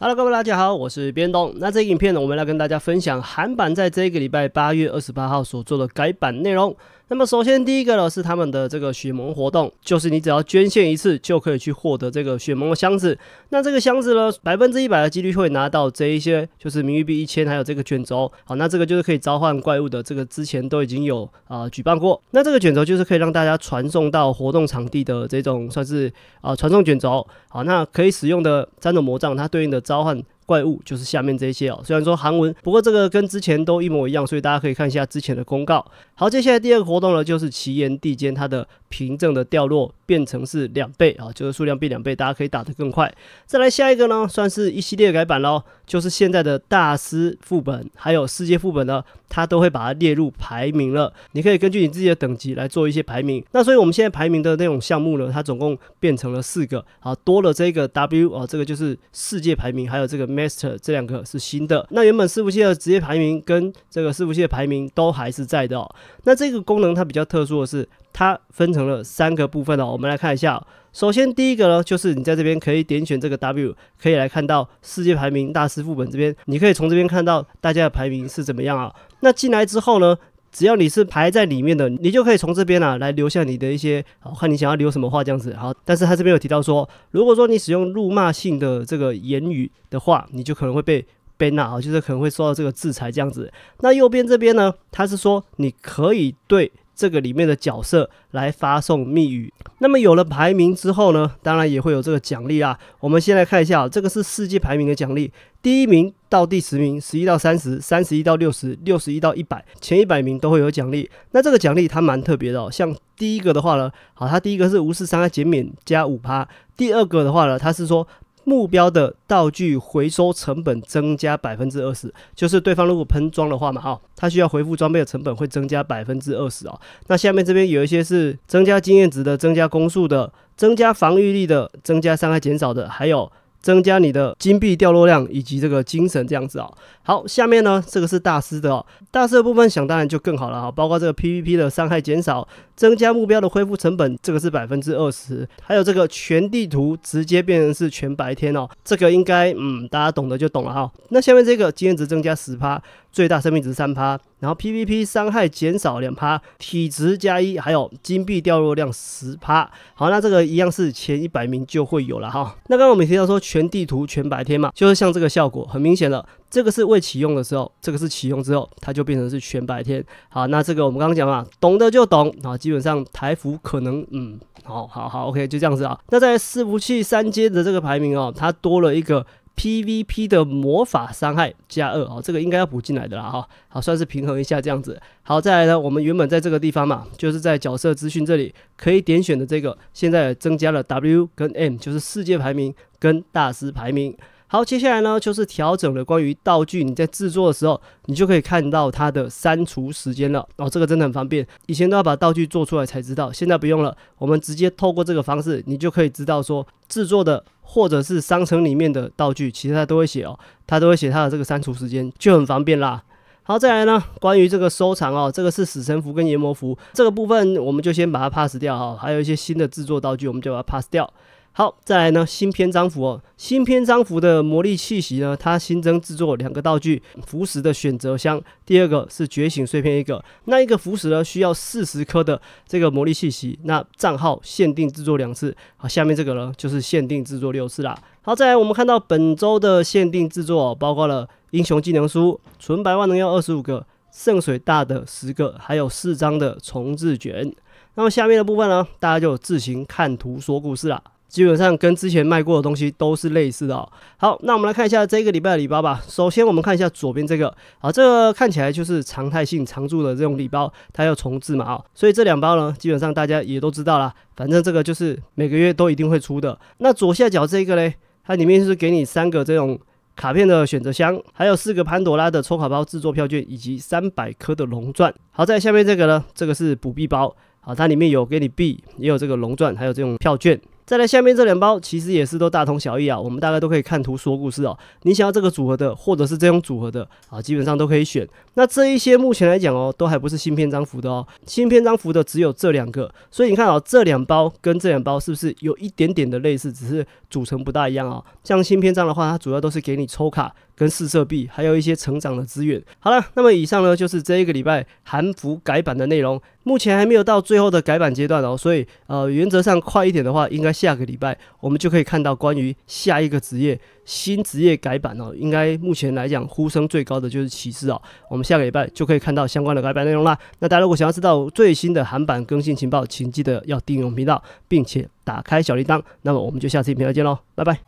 Hello，各位大家好，我是边东。那这个影片呢，我们来跟大家分享韩版在这个礼拜八月二十八号所做的改版内容。那么首先第一个呢是他们的这个雪萌活动，就是你只要捐献一次就可以去获得这个雪萌的箱子。那这个箱子呢，百分之一百的几率会拿到这一些，就是名誉币一千，还有这个卷轴。好，那这个就是可以召唤怪物的这个之前都已经有啊举办过。那这个卷轴就是可以让大家传送到活动场地的这种算是啊传送卷轴。好，那可以使用的三种魔杖，它对应的。召唤。怪物就是下面这些哦。虽然说韩文，不过这个跟之前都一模一样，所以大家可以看一下之前的公告。好，接下来第二个活动呢，就是奇岩地间它的凭证的掉落变成是两倍啊，就是数量变两倍，大家可以打得更快。再来下一个呢，算是一系列改版喽，就是现在的大师副本还有世界副本呢，它都会把它列入排名了。你可以根据你自己的等级来做一些排名。那所以我们现在排名的那种项目呢，它总共变成了四个啊，多了这个 W 啊，这个就是世界排名，还有这个。Master 这两个是新的，那原本师傅器的职业排名跟这个师傅器的排名都还是在的。哦。那这个功能它比较特殊的是，它分成了三个部分哦。我们来看一下，首先第一个呢，就是你在这边可以点选这个 W，可以来看到世界排名大师副本这边，你可以从这边看到大家的排名是怎么样啊。那进来之后呢？只要你是排在里面的，你就可以从这边啊来留下你的一些，好看你想要留什么话这样子。好，但是他这边有提到说，如果说你使用辱骂性的这个言语的话，你就可能会被被 n 啊，就是可能会受到这个制裁这样子。那右边这边呢，他是说你可以对。这个里面的角色来发送密语。那么有了排名之后呢，当然也会有这个奖励啊。我们先来看一下，这个是世界排名的奖励，第一名到第十名，十一到三十，三十一到六十六十一到一百，前一百名都会有奖励。那这个奖励它蛮特别的，像第一个的话呢，好，它第一个是无视伤害减免加五趴，第二个的话呢，它是说。目标的道具回收成本增加百分之二十，就是对方如果喷装的话嘛，啊，他需要回复装备的成本会增加百分之二十啊。那下面这边有一些是增加经验值的、增加攻速的、增加防御力的、增加伤害减少的，还有。增加你的金币掉落量以及这个精神这样子啊，好，下面呢这个是大师的哦，大师的部分想当然就更好了哈，包括这个 PVP 的伤害减少，增加目标的恢复成本，这个是百分之二十，还有这个全地图直接变成是全白天哦，这个应该嗯大家懂得就懂了哈，那下面这个经验值增加十趴。最大生命值三趴，然后 PVP 伤害减少两趴，体值加一，还有金币掉落量十趴。好，那这个一样是前一百名就会有了哈。那刚刚我们提到说全地图全白天嘛，就是像这个效果，很明显了。这个是未启用的时候，这个是启用之后，它就变成是全白天。好，那这个我们刚刚讲嘛，懂的就懂啊。基本上台服可能，嗯，好好好，OK，就这样子啊。那在伺服器三阶的这个排名哦，它多了一个。PVP 的魔法伤害加二啊，这个应该要补进来的啦哈，好算是平衡一下这样子。好，再来呢，我们原本在这个地方嘛，就是在角色资讯这里可以点选的这个，现在增加了 W 跟 M，就是世界排名跟大师排名。好，接下来呢，就是调整了关于道具，你在制作的时候，你就可以看到它的删除时间了。哦，这个真的很方便，以前都要把道具做出来才知道，现在不用了，我们直接透过这个方式，你就可以知道说制作的或者是商城里面的道具，其实它都会写哦，它都会写它的这个删除时间，就很方便啦。好，再来呢，关于这个收藏哦，这个是死神符跟炎魔符，这个部分我们就先把它 pass 掉哈，还有一些新的制作道具，我们就把它 pass 掉。好，再来呢新篇章符哦，新篇章符的魔力气息呢，它新增制作两个道具符石的选择箱，第二个是觉醒碎片一个，那一个符石呢需要四十颗的这个魔力气息，那账号限定制作两次。好，下面这个呢就是限定制作六次啦。好，再来我们看到本周的限定制作，包括了英雄技能书纯白万能药二十五个，圣水大的十个，还有四张的重置卷。那么下面的部分呢，大家就自行看图说故事啦。基本上跟之前卖过的东西都是类似的。好，那我们来看一下这个礼拜的礼包吧。首先，我们看一下左边这个，好，这个看起来就是常态性常驻的这种礼包，它要重置嘛，啊，所以这两包呢，基本上大家也都知道啦。反正这个就是每个月都一定会出的。那左下角这个嘞，它里面是给你三个这种卡片的选择箱，还有四个潘朵拉的抽卡包制作票券，以及三百颗的龙钻。好，在下面这个呢，这个是补币包，好，它里面有给你币，也有这个龙钻，还有这种票券。再来下面这两包其实也是都大同小异啊，我们大概都可以看图说故事哦。你想要这个组合的，或者是这种组合的啊，基本上都可以选。那这一些目前来讲哦，都还不是新篇章服的哦。新篇章服的只有这两个，所以你看哦，这两包跟这两包是不是有一点点的类似，只是组成不大一样啊？像新篇章的话，它主要都是给你抽卡、跟试色币，还有一些成长的资源。好了，那么以上呢就是这一个礼拜韩服改版的内容，目前还没有到最后的改版阶段哦，所以呃，原则上快一点的话，应该。下个礼拜我们就可以看到关于下一个职业新职业改版哦，应该目前来讲呼声最高的就是骑士哦，我们下个礼拜就可以看到相关的改版内容啦。那大家如果想要知道最新的韩版更新情报，请记得要订阅我们频道，并且打开小铃铛。那么我们就下次影片再见喽，拜拜。